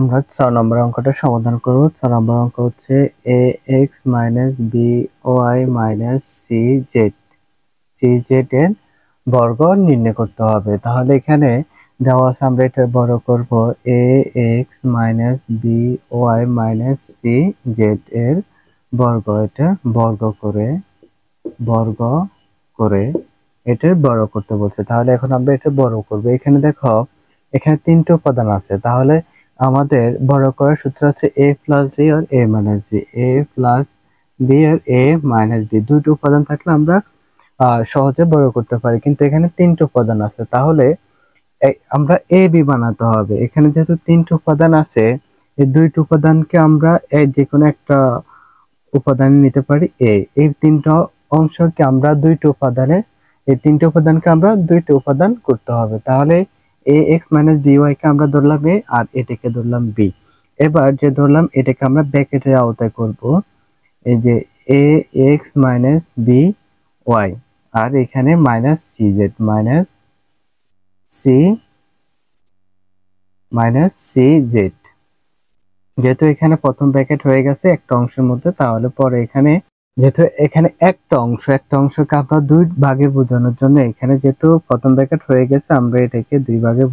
আমরা ছ নম্বর অঙ্কটা সমাধান করব ছ নম্বর অঙ্ক হচ্ছে a x minus b y minus c z c z এর বর্গ নির্ণয় করতে হবে তাহলে এখানে দেওয়া আছে আমরা এটা বড় করব a x minus b y minus c z এর বর্গ এটা বর্গ করে বর্গ করে এটার বড় করতে বলছে তাহলে এখন আমরা এটা বড় করব এখানে দেখো এখানে তিনটে উপাদান আছে তাহলে আমাদের বড় করার সূত্র হচ্ছে এ প্লাস বি আর a minus b a plus b আর এ মাইনাস বি দুটো উপাদান থাকলে আমরা সহজে বড় করতে পারি কিন্তু এখানে তিনটে উপাদান আছে তাহলে আমরা এ বি বানাতে হবে এখানে যেহেতু তিনটে উপাদান আছে এই দুইটি উপাদানকে আমরা যে কোনো একটা উপাদান নিতে পারি এ এই তিনটা অংশকে আমরা দুইটি উপাদানের এই তিনটে উপাদানকে আমরা দুইটি উপাদান করতে হবে তাহলে এ এক্স মাইনাস কে আমরা ধরলাম এ আর এটাকে ধরলাম বি এবার যে ধরলাম এটাকে আমরা ব্যাকেটের আওতায় করব এই যে a x minus b y আর এখানে minus c z minus c minus c z যেহেতু এখানে প্রথম ব্র্যাকেট হয়ে গেছে একটা অংশের মধ্যে তাহলে পরে এখানে যেহেতু এখানে একটা অংশ একটা অংশকে আমরা দুই ভাগে বোঝানোর জন্য এখানে যেহেতু প্রথম ব্যাকেট হয়ে গেছে আমরা এটাকে দুই ভাগে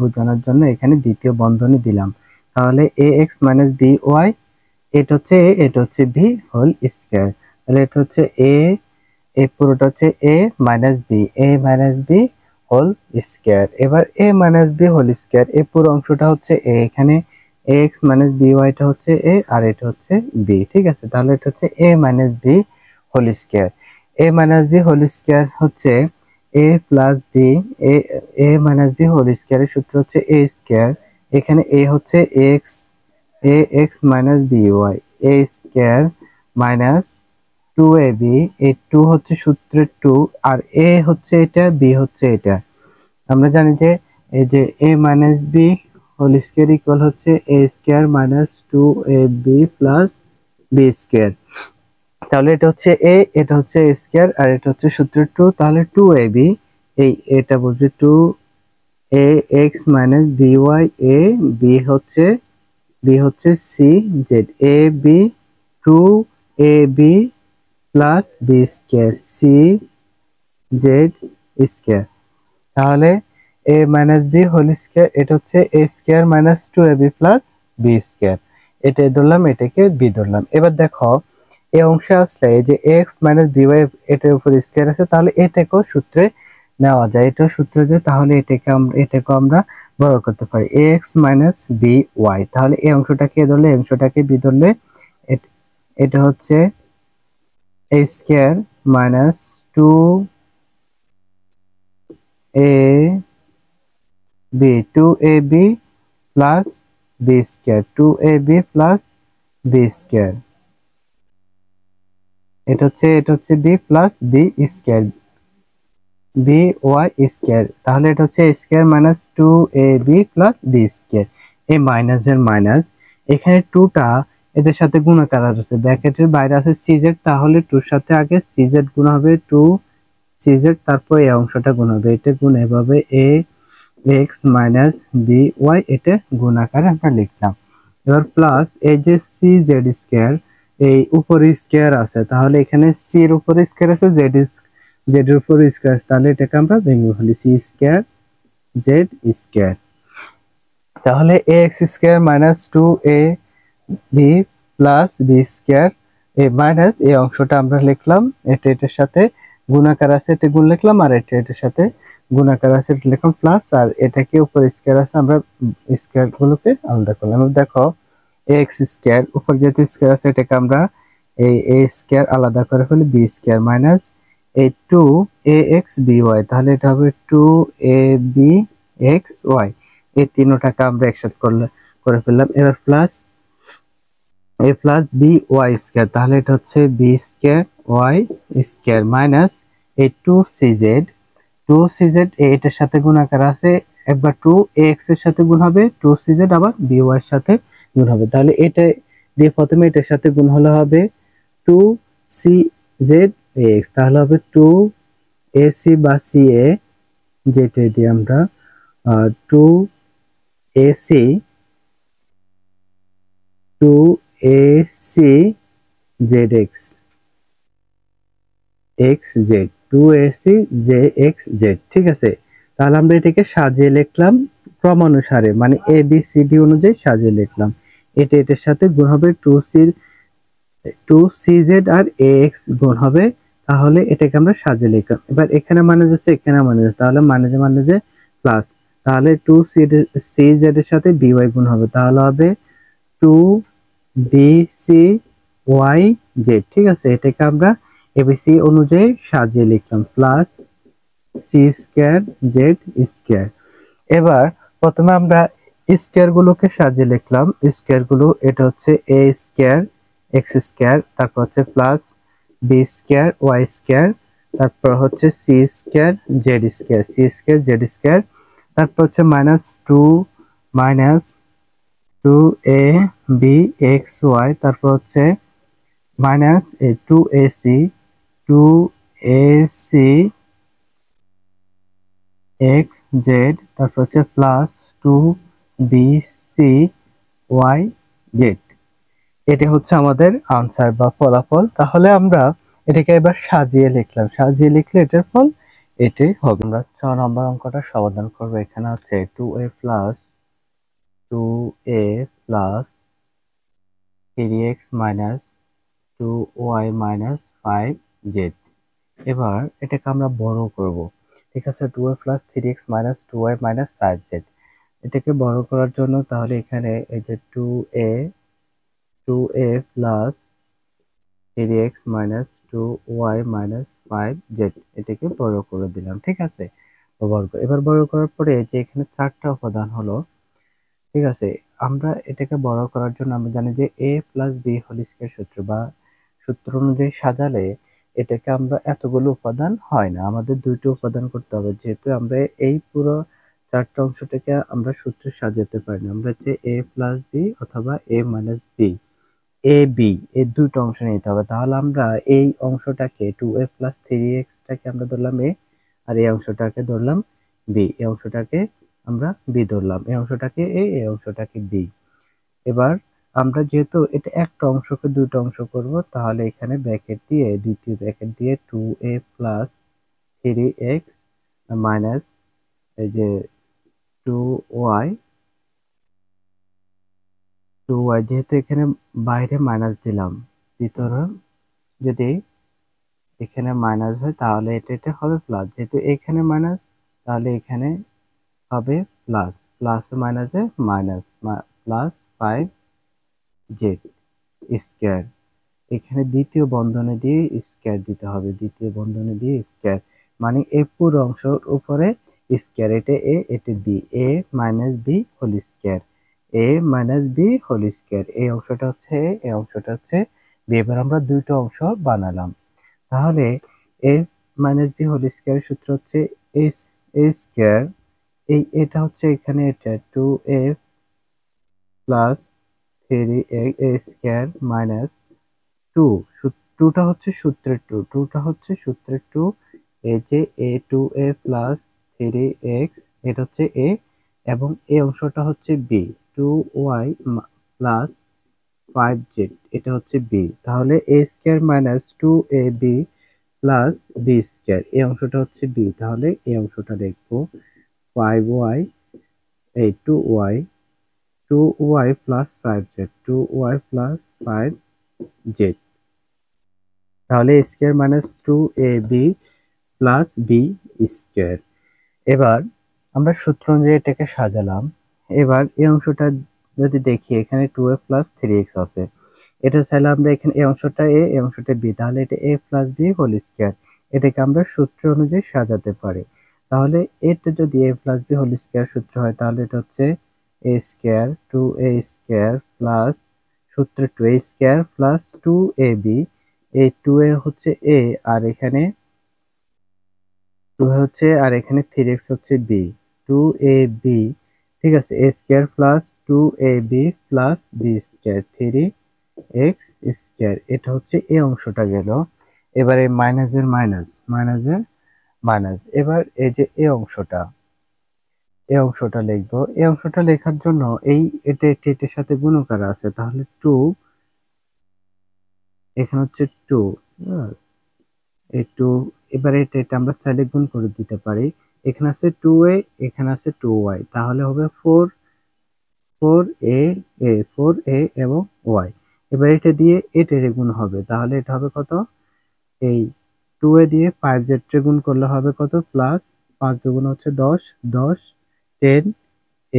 বোঝানোর জন্য এখানে দ্বিতীয় বন্ধনী দিলাম তাহলে a x minus b y এটা হচ্ছে এ এটা হচ্ছে ভি হোল স্কোয়ার তাহলে এটা হচ্ছে এ এ পুরোটা হচ্ছে a minus b a minus b whole square এবার a minus b whole square এ পুরো অংশটা হচ্ছে এ এখানে এক্স মাইনাস বি ওয়াইটা হচ্ছে এ আর এটা হচ্ছে বি ঠিক আছে তাহলে এটা হচ্ছে a minus b whole square a minus b whole square হচ্ছে a plus b a a minus b whole স্কোয়ারের সূত্র হচ্ছে এ স্কোয়ার এখানে এ হচ্ছে x a x minus b y a square minus two a b a two হচ্ছে সূত্রের two আর এ হচ্ছে এটা বি হচ্ছে এটা আমরা জানি যে এই যে a minus b whole square equal হচ্ছে a square minus two a b plus b square তাহলে এটা হচ্ছে এ এটা হচ্ছে এ স্কোয়ার আর এটা হচ্ছে সূত্রের টু তাহলে টু এ বি এই এটা বলছে two a x minus b y a b হচ্ছে বি হচ্ছে c z a b two a b plus b square c z square তাহলে a minus b whole square এটা হচ্ছে a square minus two a b plus b square এটা ধরলাম এটাকে B ধরলাম এবার দেখো এ অংশে আসলে যে এক্স মাইনাস বি ওয়াই এটার উপর স্কোয়ার আছে তাহলে এটাকেও সূত্রে নেওয়া যায় এটা সূত্র যে তাহলে এটাকে আমরা এটাকে আমরা বড় করতে পারি এক্স মাইনাস বি ওয়াই তাহলে এই অংশটাকে এ ধরলে অংশটাকে বি ধরলে এটা হচ্ছে a square minus two a b two a b plus b plus two a b plus b এটা হচ্ছে এটা হচ্ছে b plus b square b y square তাহলে এটা হচ্ছে square minus two a b plus b square এই মাইনাসের minus এখানে টা এদের সাথে গুণাকার আছে ব্র্যাকেটের বাইরে আছে সিজেড তাহলে টুর সাথে আগে সিজেড গুণ হবে টু সিজেড তারপর এই অংশটা গুণ হবে এটা গুণ এভাবে a x minus b y এটা গুণ আমরা লিখলাম এবার প্লাস এই যে সি জেড স্কোয়ার এই উপরে স্কোয়ার আছে তাহলে এখানে সি এর উপরে স্কোয়ার আছে জেড জেড এর উপরে স্কোয়ার তাহলে এটাকে আমরা ভেঙে ফেলি সি স্কোয়ার জেড স্কোয়ার তাহলে a x square minus two a b plus b square a minus এই অংশটা আমরা লিখলাম এটা এটার সাথে গুণাকার আছে এটা গুণ লিখলাম আর এটা এটার সাথে গুণাকার আছে লিখলাম প্লাস আর এটাকে উপরে স্কোয়ার আছে আমরা গুলোকে আলাদা করলাম দেখো এক্স স্কোয়ার উপর যেহেতু স্কোয়ার আছে এটাকে আমরা এই এ স্কোয়ার আলাদা করে ফেলি b square minus a two a x b y তাহলে এটা হবে two a b x y এই তিনোটাকে আমরা একসাথে করলাম করে ফেললাম এবার plus a plus b y square তাহলে এটা হচ্ছে b square y square minus a two c z two সিজেড এটার সাথে গুণ আকার আছে একবার টু এক্স এর সাথে গুণ হবে টু সিজেড আবার বি ওয়াই এর সাথে গুণ হবে তাহলে এটা দিয়ে প্রথমে এটার সাথে গুণ হলে হবে টু সি জেড এক্স তাহলে হবে টু এ সি বা সি এ যেটা দিয়ে আমরা two a c two a c z x x z two a c z x z ঠিক আছে তাহলে আমরা এটাকে সাজিয়ে লিখলাম ক্রমানুসারে মানে এ বি সি ডি অনুযায়ী সাজিয়ে লিখলাম এটা এটার সাথে গুণ হবে টু সির টু সি জেড আর এ এক্স গুণ হবে তাহলে এটাকে আমরা সাজিয়ে লিখলাম এবার এখানে মানে যাচ্ছে এখানে মানে যাচ্ছে তাহলে মানে যে মানে যে প্লাস তাহলে টু সি সি জেড এর সাথে বি ওয়াই গুণ হবে তাহলে হবে two b c y z ঠিক আছে এটাকে আমরা এবিসি অনুযায়ী সাজিয়ে লিখলাম plus c square z square এবার প্রথমে আমরা স্কোয়ারগুলোকে সাজিয়ে লিখলাম স্কোয়ারগুলো এটা হচ্ছে এ স্কোয়ার এক্স স্কোয়ার তারপর হচ্ছে plus b square y square তারপর হচ্ছে c square z square c square z square তারপর হচ্ছে minus two minus two a b x y তারপর হচ্ছে minus a two a c two 2 x z তারপর হচ্ছে প্লাস টু 2 ওয়াই জেড এটা হচ্ছে আমাদের আনসার বা ফলাফল তাহলে আমরা এটাকে এবার সাজিয়ে লিখলাম সাজিয়ে লিখলে এটার ফল এটাই হবে আমরা ছ নম্বর অঙ্কটা সমাধান করবো এখানে আছে two a plus two a plus three x minus two y minus five z এবার এটাকে আমরা বড় করব ঠিক আছে two y plus three x minus two y minus five z এটাকে বড় করার জন্য তাহলে এখানে এই যে two a two a plus three x minus two y minus five z এটাকে বড় করে দিলাম ঠিক আছে বর্গ এবার বড় করার পরে যে এখানে চারটা উপাদান হলো ঠিক আছে আমরা এটাকে বড় করার জন্য আমরা জানি যে এ প্লাস বি হলিস্কের সূত্র বা সূত্র অনুযায়ী সাজালে এটাকে আমরা এতগুলো উপাদান হয় না আমাদের দুইটি উপাদান করতে হবে যেহেতু আমরা এই পুরো চারটা অংশটাকে আমরা সূত্রে সাজাতে পারি না আমরা হচ্ছে এ প্লাস বি অথবা a minus b a b এই দুটো অংশ নিতে হবে তাহলে আমরা এই অংশটাকে টু এ প্লাস থ্রি এক্সটাকে আমরা ধরলাম এ আর এই অংশটাকে ধরলাম বি এই অংশটাকে আমরা বি ধরলাম এই অংশটাকে এ এই অংশটাকে বি এবার আমরা যেহেতু এটা একটা অংশকে দুইটা অংশ করব তাহলে এখানে ব্র্যাকেট দিয়ে দ্বিতীয় ব্র্যাকেট দিয়ে two a plus three x minus এই যে টু ওয়াই টু ওয়াই যেহেতু এখানে বাইরে মাইনাস দিলাম বিতরণ যদি এখানে মাইনাস হয় তাহলে এটা এটা হবে প্লাস যেহেতু এখানে মাইনাস তাহলে এখানে হবে প্লাস প্লাস মাইনাসে মাইনাস প্লাস ফাইভ যে স্কোয়ার এখানে দ্বিতীয় বন্ধনে দিয়ে স্কোয়ার দিতে হবে দ্বিতীয় বন্ধনে দিয়ে স্কোয়ার মানে এ পুরো অংশের উপরে স্কোয়ার এটা এ এটা b a minus b whole square a minus b whole square এই অংশটা হচ্ছে এ এই অংশটা হচ্ছে বি এবার আমরা দুইটা অংশ বানালাম তাহলে এ মাইনাস বি হোল স্কোয়ারের সূত্র হচ্ছে এস এ স্কোয়ার এই এটা হচ্ছে এখানে এটা two a plus three a square minus two টুটা হচ্ছে সূত্রের টু টুটা হচ্ছে সূত্রের টু এ যে a two a plus three x এটা হচ্ছে এ এবং এ অংশটা হচ্ছে b two y plus five z এটা হচ্ছে বি তাহলে a square minus two a b plus b square এই অংশটা হচ্ছে বি তাহলে এই অংশটা দেখবো ফাইভ ওয়াই এই two y 2y plus 5z 2y plus 5z তাহলে square minus two a b plus b square এবার আমরা সূত্র অনুযায়ী এটাকে সাজালাম এবার এই অংশটা যদি দেখি এখানে two a plus three x আছে এটা চাইলে আমরা এখানে এই অংশটা এ এই অংশটা বি তাহলে এটা a plus b whole square এটাকে আমরা সূত্র অনুযায়ী সাজাতে পারি তাহলে এটা যদি a plus b whole square সূত্র হয় তাহলে এটা হচ্ছে a square two a square plus সূত্রে two a square plus two a b এই টু এ হচ্ছে এ আর এখানে টু হচ্ছে আর এখানে থ্রি এক্স হচ্ছে বি টু এ বি ঠিক আছে a square plus two a b plus b square three x square এটা হচ্ছে এ অংশটা গেল এবারে মাইনাসের মাইনাস মাইনাসের মাইনাস এবার এই যে এ অংশটা এই অংশটা লিখব এই অংশটা লেখার জন্য এই এটা এটা এটার সাথে গুণকার আছে তাহলে টু এখানে হচ্ছে টু হ্যাঁ? এই টু এবারে এটা এটা আমরা চাইলে গুণ করে দিতে পারি এখানে আছে টু এ এখানে আছে টু ওয়াই তাহলে হবে four four a a four a এবং ওয়াই এবার এটা দিয়ে এটের গুণ হবে তাহলে এটা হবে কত এই টু এ দিয়ে ফাইভ জেড গুণ করলে হবে কত প্লাস পাঁচ দুগুণ হচ্ছে দশ দশ টেন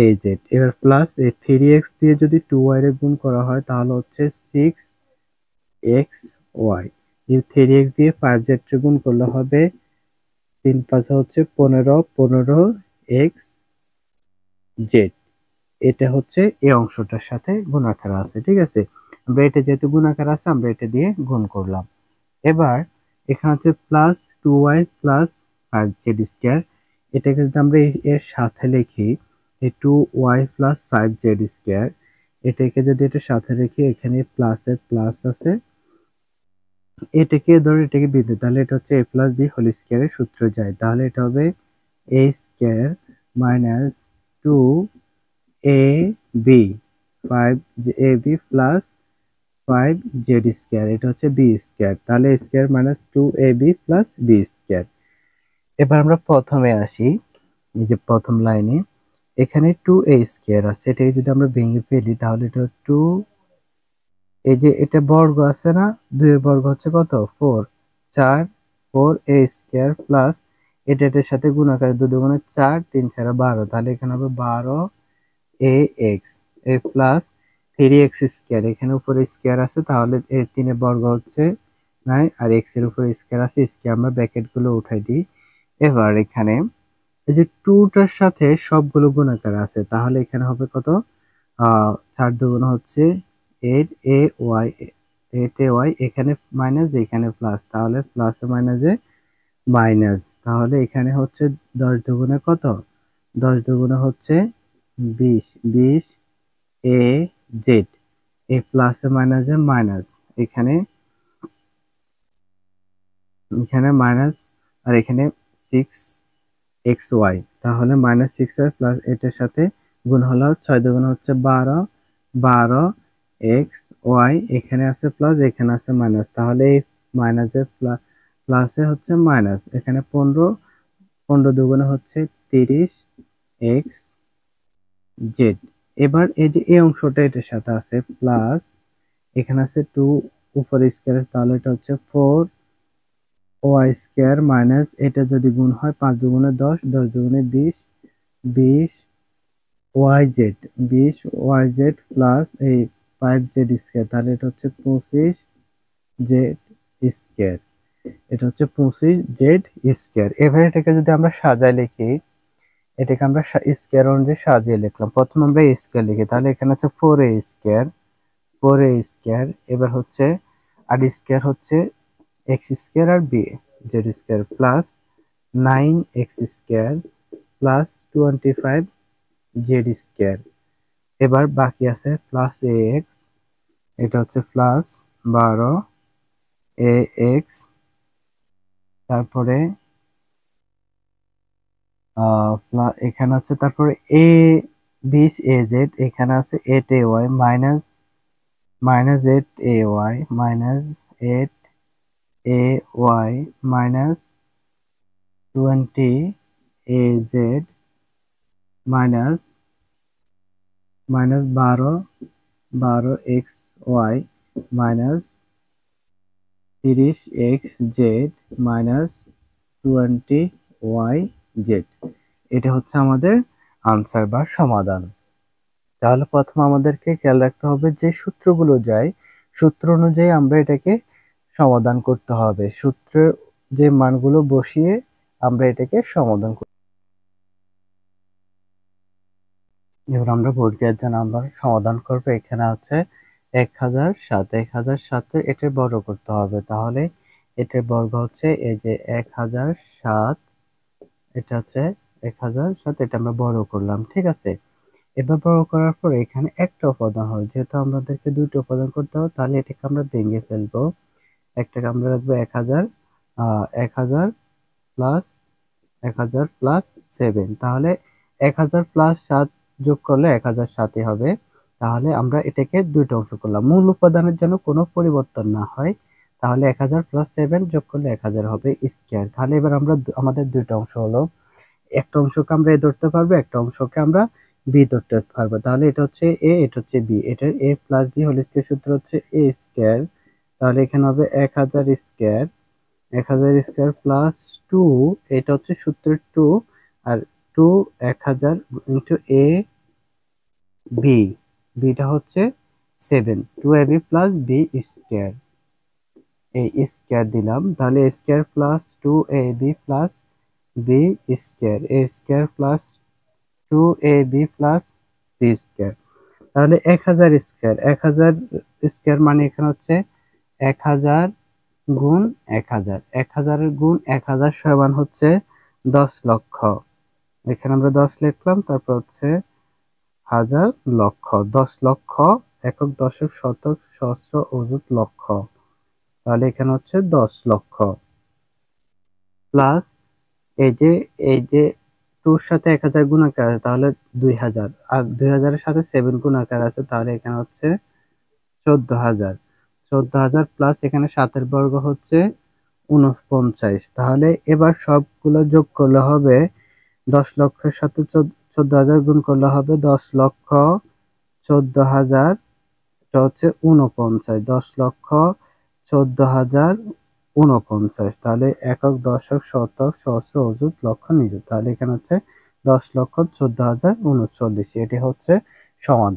এ জেড এবার প্লাস এই থ্রি এক্স দিয়ে যদি টু ওয়াইয়ের গুণ করা হয় তাহলে হচ্ছে সিক্স এক্স ওয়াই এই থ্রি এক্স দিয়ে ফাইভ জেড গুণ করলে হবে তিন পাঁচে হচ্ছে পনেরো পনেরো এক্স জেড এটা হচ্ছে এই অংশটার সাথে গুণাকার আছে ঠিক আছে আমরা এটা যেহেতু গুণাকার আছে আমরা এটা দিয়ে গুণ করলাম এবার এখানে হচ্ছে plus two y plus five z square এটাকে যদি আমরা এর সাথে লিখি a two y plus five z square এটাকে যদি এটার সাথে রেখে এখানে প্লাসের প্লাস আছে এটাকে ধরো এটাকে বিন্দু তাহলে এটা হচ্ছে এ প্লাস বি হোল স্কোয়ারের সূত্র যায় তাহলে এটা হবে a square minus two a b five a b plus five z square এটা হচ্ছে বি স্কোয়ার তাহলে square minus two a b plus b square এবার আমরা প্রথমে আসি এই যে প্রথম লাইনে এখানে টু এ স্কোয়ার আছে এটাকে যদি আমরা ভেঙে ফেলি তাহলে এটা টু এই যে এটা বর্গ আছে না দুইয়ের বর্গ হচ্ছে কত ফোর চার ফোর এ স্কোয়ার প্লাস এটা এটার সাথে গুণাকার আকারে দু দুগুণে চার তিন চার বারো তাহলে এখানে হবে বারো a x a plus three x square এখানে উপরে স্কোয়ার আছে তাহলে এর তিনের বর্গ হচ্ছে নাই আর এক্স এর উপরে স্কোয়ার আছে স্কোয়ার আমরা ব্যাকেটগুলো উঠাই দিই এবার এখানে এই যে টুটার সাথে সবগুলো গুণাকার আছে তাহলে এখানে হবে কত চার দুগুণ হচ্ছে eight a y eight a y এখানে মাইনাস এখানে প্লাস তাহলে প্লাস মাইনাসে মাইনাস তাহলে এখানে হচ্ছে দশ দুগুণে কত দশ দুগুণে হচ্ছে বিশ বিশ এ জেড এ মাইনাস মাইনাসে মাইনাস এখানে এখানে মাইনাস আর এখানে সিক্স এক্স ওয়াই তাহলে মাইনাস সিক্স ওয়াই প্লাস এটার সাথে গুণ হলো ছয় দুগুণ হচ্ছে বারো বারো এক্স ওয়াই এখানে আছে প্লাস এখানে আছে মাইনাস তাহলে এই মাইনাসে প্লাসে হচ্ছে মাইনাস এখানে পনেরো পনেরো দুগুণে হচ্ছে তিরিশ এক্স জেড এবার এই যে এই অংশটা এটার সাথে আছে প্লাস এখানে আছে টু উপর স্কোয়ার তাহলে এটা হচ্ছে ফোর ওয়াই স্কোয়ার মাইনাস এটা যদি গুণ হয় পাঁচ দুগুণে দশ দশ দুগুণে বিশ বিশ ওয়াই জেড বিশ ওয়াই জেড প্লাস এই ফাইভ জেড স্কোয়ার তাহলে এটা হচ্ছে পঁচিশ জেড স্কোয়ার এটা হচ্ছে পঁচিশ জেড স্কোয়ার এভাবে এটাকে যদি আমরা সাজায় লিখি এটাকে আমরা স্কোয়ার অনুযায়ী সাজিয়ে লিখলাম প্রথম আমরা স্কোয়ার লিখি তাহলে এখানে আছে four a square four a square এবার হচ্ছে আর স্কোয়ার হচ্ছে এক্স স্কোয়ার আর b z square plus nine x square plus twenty five z square এবার বাকি আছে প্লাস এ এক্স এটা হচ্ছে প্লাস বারো এ এক্স তারপরে এখানে আছে তারপরে এ বিশ এ জেড এখানে আছে eight a y minus minus eight a y minus eight a y minus twenty a z minus minus বারো বারো এক্স ওয়াই মাইনাস তিরিশ x z minus twenty y z এটা হচ্ছে আমাদের আনসার বা সমাধান তাহলে প্রথমে আমাদেরকে খেয়াল রাখতে হবে যে সূত্রগুলো যায় সূত্র অনুযায়ী আমরা এটাকে সমাধান করতে হবে সূত্রের যে মানগুলো বসিয়ে আমরা এটাকে সমাধান করি এবার আমরা গ্যাস যে নাম্বার সমাধান করবো এখানে আছে এক হাজার সাত এক হাজার সাতের এটার বর্গ করতে হবে তাহলে এটার বর্গ হচ্ছে এই যে এক হাজার সাত এটা হচ্ছে এক হাজার সাত এটা আমরা বড় করলাম ঠিক আছে এবার বড় করার পর এখানে একটা উপাদান হয় যেহেতু আমাদেরকে দুইটা উপাদান করতে হবে তাহলে এটাকে আমরা ভেঙে ফেলবো একটা টাকা আমরা এক হাজার এক হাজার প্লাস এক হাজার প্লাস সেভেন তাহলে এক হাজার প্লাস সাত যোগ করলে এক হাজার সাতই হবে তাহলে আমরা এটাকে দুইটা অংশ করলাম মূল উপাদানের জন্য কোনো পরিবর্তন না হয় তাহলে এক হাজার প্লাস সেভেন যোগ করলে এক হাজার হবে স্কোয়ার তাহলে এবার আমরা আমাদের দুইটা অংশ হলো একটা অংশকে আমরা এ ধরতে পারবো একটা অংশকে আমরা বি ধরতে পারবো তাহলে এটা হচ্ছে এ এটা হচ্ছে বি এটার a plus b whole square সূত্র হচ্ছে এ স্কোয়ার তাহলে এখানে হবে এক হাজার স্কোয়ার এক হাজার স্কোয়ার প্লাস টু এটা হচ্ছে সূত্রের টু আর টু এক হাজার ইন্টু এ বি বিটা হচ্ছে seven two a b plus b square এই স্কোয়ার দিলাম তাহলে square plus two a b plus b square a square plus two a b plus b square তাহলে এক হাজার স্কোয়ার এক হাজার স্কোয়ার মানে এখানে হচ্ছে এক হাজার গুণ এক হাজার এক হাজারের গুণ এক হাজার সমান হচ্ছে দশ লক্ষ এখানে আমরা দশ লিখলাম তারপর হচ্ছে হাজার লক্ষ দশ লক্ষ একক দশক শতক সহস্র অযুত লক্ষ তাহলে এখানে হচ্ছে দশ লক্ষ প্লাস এই যে এই যে টুর সাথে এক হাজার গুণ আকার আছে তাহলে দুই হাজার আর দুই হাজারের সাথে সেভেন গুণ আকার আছে তাহলে এখানে হচ্ছে চোদ্দ হাজার চোদ্দ হাজার প্লাস এখানে সাতের বর্গ হচ্ছে উনপঞ্চাশ তাহলে এবার সবগুলো যোগ করলে হবে দশ লক্ষের সাথে চোদ্দ হাজার গুণ করলে হবে দশ লক্ষ চোদ্দ হাজার এটা হচ্ছে উনপঞ্চাশ দশ লক্ষ চোদ্দ হাজার উনপঞ্চাশ তাহলে একক দশক শতক সহস্র অযুত লক্ষ নিযুত তাহলে এখানে হচ্ছে দশ লক্ষ চোদ্দ হাজার উনচল্লিশ এটি হচ্ছে সমাধান